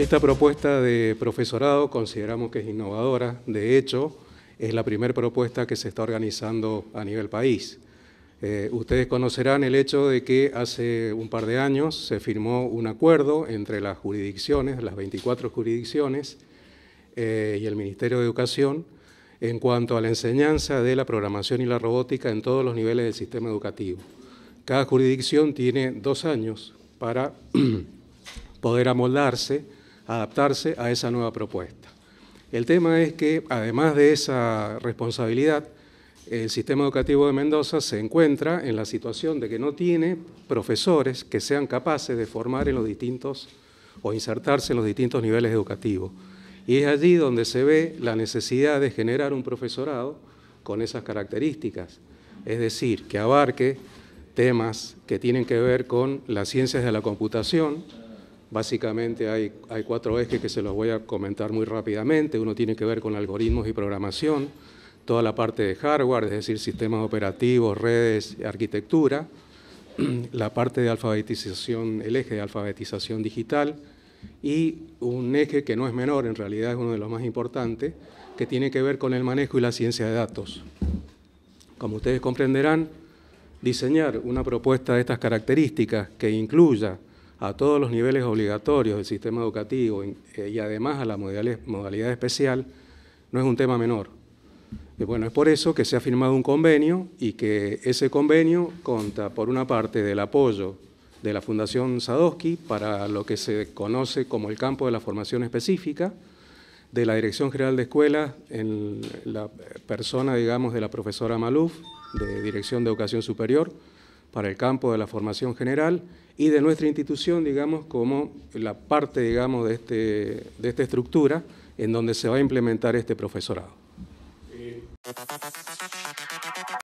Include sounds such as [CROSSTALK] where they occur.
Esta propuesta de profesorado consideramos que es innovadora. De hecho, es la primera propuesta que se está organizando a nivel país. Eh, ustedes conocerán el hecho de que hace un par de años se firmó un acuerdo entre las jurisdicciones, las 24 jurisdicciones eh, y el Ministerio de Educación en cuanto a la enseñanza de la programación y la robótica en todos los niveles del sistema educativo. Cada jurisdicción tiene dos años para [CLEARS THROAT] poder amoldarse adaptarse a esa nueva propuesta. El tema es que, además de esa responsabilidad, el sistema educativo de Mendoza se encuentra en la situación de que no tiene profesores que sean capaces de formar en los distintos o insertarse en los distintos niveles educativos. Y es allí donde se ve la necesidad de generar un profesorado con esas características, es decir, que abarque temas que tienen que ver con las ciencias de la computación, Básicamente hay, cuatro ejes que se los voy a comentar muy rápidamente. Uno tiene que ver con algoritmos y programación, toda la parte de hardware, es decir, sistemas operativos, redes, arquitectura, [CLEARS THROAT] la parte de alfabetización, el eje de alfabetización digital y un eje que no es menor, en realidad es uno de los más importantes, que tiene que ver con el manejo y la ciencia de datos. Como ustedes comprenderán, diseñar una propuesta de estas características que incluya a todos los niveles obligatorios del sistema educativo y eh, además a la modalidad especial, no es un tema menor. Eh, bueno, es por eso que se ha firmado un convenio y que ese convenio conta, por una parte, del apoyo de la Fundación Sadowski para lo que se conoce como el campo de la formación específica, de la Dirección General de Escuelas, en la persona, digamos, de la profesora Maluf, de Dirección de Educación Superior, para el campo de la formación general y de nuestra institución, digamos, como la parte, digamos, de, este, de esta estructura en donde se va a implementar este profesorado. Eh,